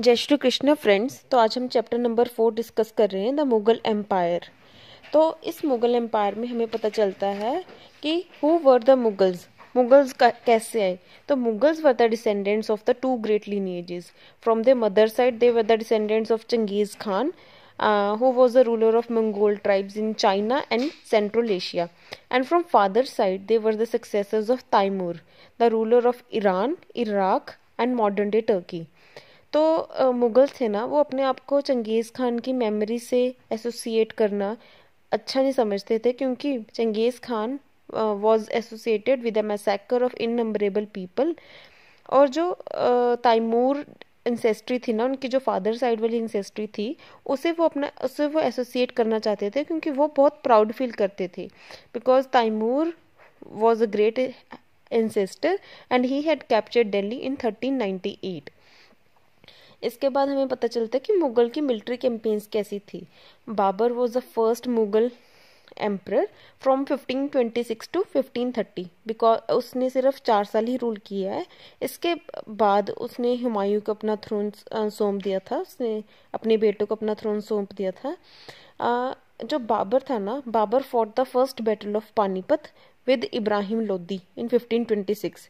जय श्री कृष्ण फ्रेंड्स तो आज हम चैप्टर नंबर फोर डिस्कस कर रहे हैं द मुगल एम्पायर तो इस मुगल एम्पायर में हमें पता चलता है कि who were the Mughals Mughals कैसे आए तो Mughals were the descendants of the two great lineages from the mother side they were the descendants of Genghis Khan who was the ruler of Mongol tribes in China and Central Asia and from father side they were the successors of Timur the ruler of Iran Iraq and modern day Turkey तो मुग़ल थे ना वो अपने आप को चंगेज़ खान की memory से associate करना अच्छा नहीं समझते थे क्योंकि Genghis Khan was associated with a massacre of numerable people और जो तैमूर इंसेस्ट्री थी ना उनकी जो फादर साइड वाली इंसेस्ट्री थी उसे वो अपना उसे वो एसोसिएट करना चाहते थे क्योंकि वो बहुत प्राउड फील करते थे because Timur was a great ancestor and he had captured Delhi in thirteen ninety eight इसके बाद हमें पता चलता है कि मुगल की मिलिट्री कैंपेन्स कैसी थी Babur was the first Mughal emperor from 1526 to 1530 because उसने सिर्फ चार साल ही रूल किया है इसके बाद उसने हुमायूं को अपना थ्रोन सौंप दिया था उसने अपने बेटे को अपना थ्रोन सौंप दिया था आ, जो बाबर था ना Babur for the first battle of Panipat with Ibrahim Lodi in 1526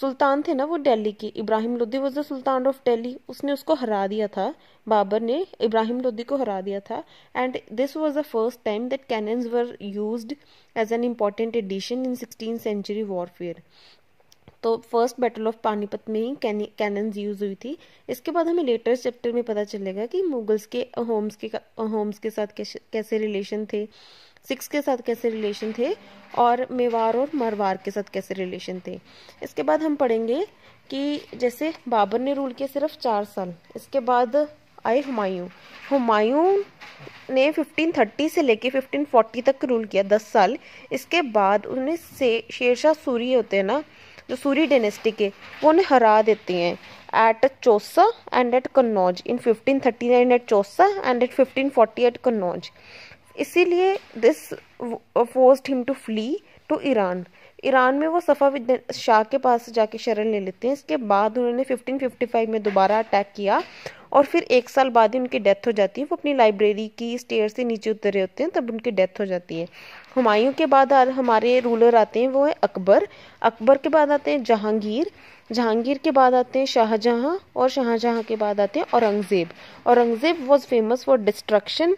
सुल्तान थे ना वो दिल्ली के Ibrahim Lodhi was the sultan of Delhi उसने उसको हरा दिया था बाबर ने इब्राहिम लोधी को हरा दिया था and this was the first time that cannons were use as an important addition in sixteen century warfare तो फर्स्ट बैटल ऑफ पानीपत में ही कैनन्स यूज हुई थी इसके बाद हमें लेटेस्ट चैप्टर में पता चलेगा कि मुगल्स के होम्स के होम्स के साथ कैसे रिलेशन थे सिक्स के साथ कैसे रिलेशन थे और मेवार और मरवार के साथ कैसे रिलेशन थे इसके बाद हम पढ़ेंगे कि जैसे बाबर ने रूल किया सिर्फ चार साल इसके बाद आए हुमायूं हुमायूं ने 1530 से लेके 1540 तक रूल किया दस साल इसके बाद उन्हें से शेरशाह सूरी होते हैं ना जो सूरी डेनेस्टी के वो उन्हें हरा देते हैं at Chausa and at Kannauj in 1539 at Chausa and at forty eight Kannauj इसीलिए this forced him to flee to Iran Iran में वो सफ़ाविद शाह के पास जाके शरण ले लेते हैं इसके बाद उन्होंने 1555 में दोबारा अटैक किया और फिर एक साल बाद ही उनकी डेथ हो जाती है वो अपनी लाइब्रेरी की स्टेयर से नीचे उतर रहे होते हैं तब उनकी डेथ हो जाती है हुमायूं के बाद हमारे रूलर आते हैं वो है अकबर अकबर के बाद आते हैं जहांगीर जहांगीर के बाद आते हैं शाहजहाँ और शाहजहाँ के बाद आते हैं Aurangzeb Aurangzeb was famous for destruction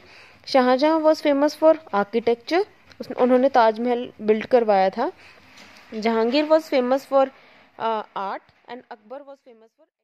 Shahjahan was famous for architecture उन्होंने ताजमहल बिल्ड करवाया था Jahangir was famous for art and Akbar was famous for